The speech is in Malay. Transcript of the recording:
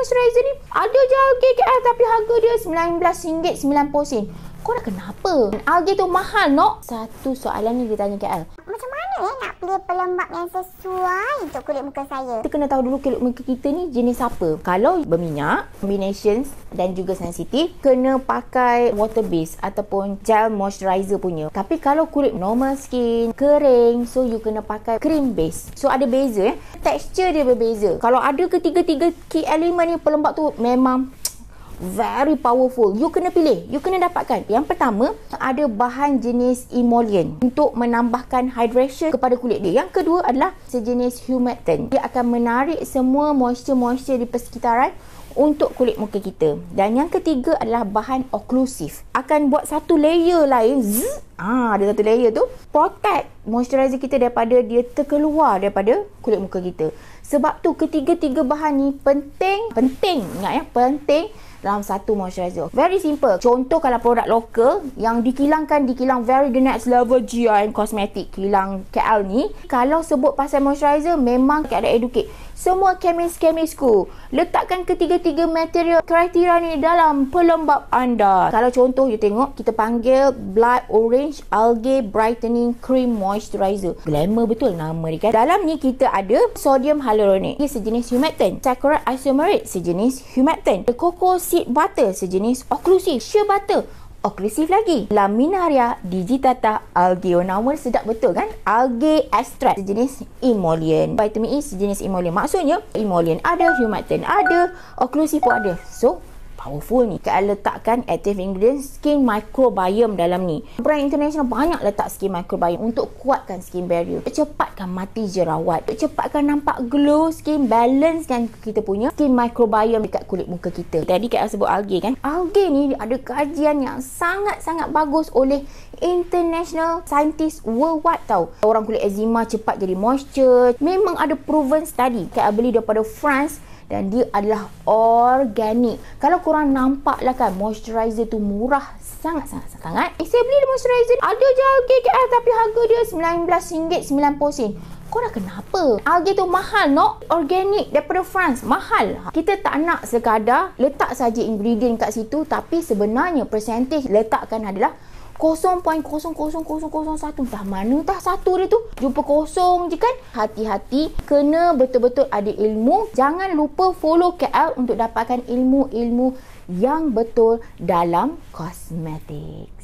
moisturizer ni ada je RGKL tapi harga dia RM19.90. Kau dah kenapa? Harga tu mahal, Nok. Satu soalan ni dia tanya KL. Macam mana? saya nak pilih pelembab yang sesuai untuk kulit muka saya. Kita kena tahu dulu kulit muka kita ni jenis apa. Kalau berminyak, combinations dan juga sensitif, kena pakai water base ataupun gel moisturizer punya. Tapi kalau kulit normal skin, kering, so you kena pakai cream base. So ada beza eh. Texture dia berbeza. Kalau ada ketiga-tiga key element ni, pelembap tu memang very powerful. You kena pilih. You kena dapatkan. Yang pertama, ada bahan jenis emollient untuk menambahkan hydration kepada kulit dia. Yang kedua adalah sejenis humectant. Dia akan menarik semua moisture-moisture di persekitaran untuk kulit muka kita. Dan yang ketiga adalah bahan oklusif. Akan buat satu layer lain. ah, ada satu layer tu. Protect moisturizer kita daripada dia terkeluar daripada kulit muka kita. Sebab tu ketiga-tiga bahan ni penting. Penting. Ingat ya. Penting dalam satu moisturizer. Very simple. Contoh kalau produk lokal yang dikilangkan dikilang Very The Next Level GIN Cosmetic kilang KL ni, kalau sebut pasal moisturizer memang tak ada educate. Semua chemist kemisku letakkan ketiga-tiga material kriteria ni dalam pelembap anda. Kalau contoh you tengok kita panggil Blood Orange Algae Brightening Cream Moisturizer. Glamour betul nama dia kan. Dalam ni kita ada sodium hyaluronic. Ini sejenis humectant. Saccharide isomerate sejenis humectant. The Cocoa seed butter sejenis occlusive shea butter occlusive lagi. Laminaria ya, digitata algaeonawan sedap betul kan? Algae extract sejenis emollient. Vitamin E sejenis emollient. Maksudnya emollient ada, humectant ada, occlusive pun ada. So, powerful ni kita letakkan active ingredient skin microbiome dalam ni brand international banyak letak skin microbiome untuk kuatkan skin barrier cepatkan mati jerawat cepatkan nampak glow skin balance kan kita punya skin microbiome dekat kulit muka kita tadi kita sebut algae kan algae ni ada kajian yang sangat-sangat bagus oleh international scientist worldwide tau orang kulit eczema cepat jadi moisture memang ada proven study kita beli daripada France dan dia adalah organik. Kalau korang nampak lah kan moisturizer tu murah sangat-sangat sangat. Eh saya beli moisturizer ni ada je KKL tapi harga dia RM19.90. nak kenapa? Algae tu mahal no? Organik daripada France. Mahal. Kita tak nak sekadar letak saja ingredient kat situ tapi sebenarnya percentage letakkan adalah 0.00001 dah mana tah satu dia tu jumpa kosong je kan hati-hati kena betul-betul ada ilmu jangan lupa follow KL untuk dapatkan ilmu-ilmu yang betul dalam kosmetik